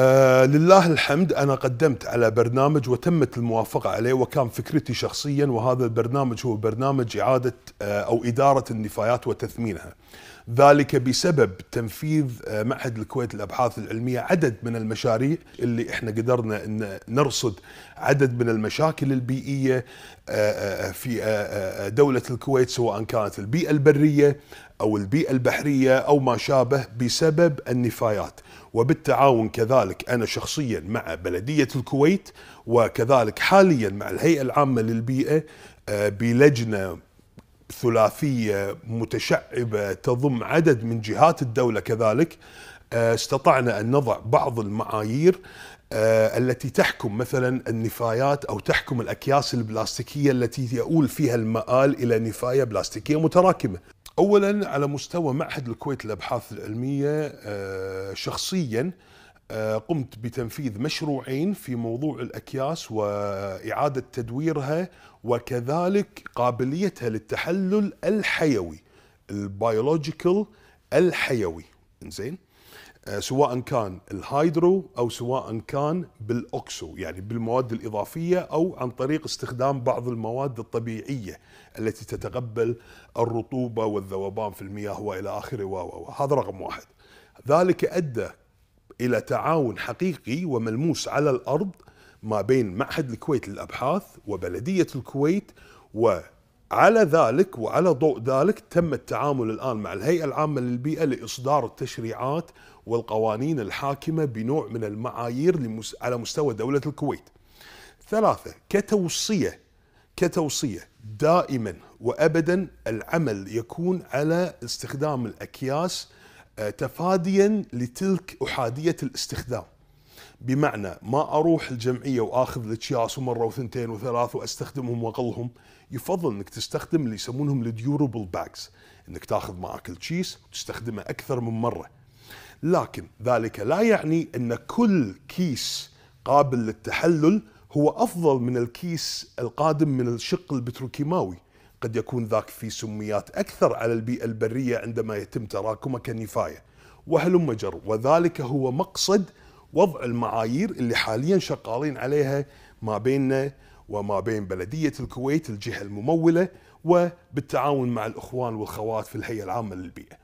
آه لله الحمد أنا قدمت على برنامج وتمت الموافقة عليه وكان فكرتي شخصيا وهذا البرنامج هو برنامج إعادة آه أو إدارة النفايات وتثمينها ذلك بسبب تنفيذ آه، معهد الكويت للابحاث العلميه عدد من المشاريع اللي احنا قدرنا ان نرصد عدد من المشاكل البيئيه آه، آه، في دوله الكويت سواء كانت البيئه البريه او البيئه البحريه او ما شابه بسبب النفايات وبالتعاون كذلك انا شخصيا مع بلديه الكويت وكذلك حاليا مع الهيئه العامه للبيئه بلجنه ثلاثيه متشعبه تضم عدد من جهات الدوله كذلك آه، استطعنا ان نضع بعض المعايير آه، التي تحكم مثلا النفايات او تحكم الاكياس البلاستيكيه التي يؤول فيها المآل الى نفايه بلاستيكيه متراكمه. اولا على مستوى معهد الكويت للابحاث العلميه آه، شخصيا آه، قمت بتنفيذ مشروعين في موضوع الاكياس واعاده تدويرها وكذلك قابليتها للتحلل الحيوي البيولوجيكال الحيوي زين آه، سواء كان الهايدرو او سواء كان بالاوكسو يعني بالمواد الاضافيه او عن طريق استخدام بعض المواد الطبيعيه التي تتقبل الرطوبه والذوبان في المياه والى اخره هذا رقم واحد ذلك ادى الى تعاون حقيقي وملموس على الارض ما بين معهد الكويت للابحاث وبلديه الكويت وعلى ذلك وعلى ضوء ذلك تم التعامل الان مع الهيئه العامه للبيئه لاصدار التشريعات والقوانين الحاكمه بنوع من المعايير على مستوى دوله الكويت. ثلاثه كتوصيه كتوصيه دائما وابدا العمل يكون على استخدام الاكياس آه، تفاديا لتلك احاديه الاستخدام بمعنى ما اروح الجمعيه واخذ الاكياس ومره وثنتين وثلاث واستخدمهم واقلهم يفضل انك تستخدم اللي يسمونهم الديوربل باكس انك تاخذ معك الكيس وتستخدمه اكثر من مره لكن ذلك لا يعني ان كل كيس قابل للتحلل هو افضل من الكيس القادم من الشق البتروكيماوي قد يكون ذاك في سميات أكثر على البيئة البرية عندما يتم تراكمه كنفاية وهلم جر وذلك هو مقصد وضع المعايير اللي حاليا شغالين عليها ما بيننا وما بين بلدية الكويت الجهة الممولة وبالتعاون مع الإخوان والخوات في الهيئة العامة للبيئة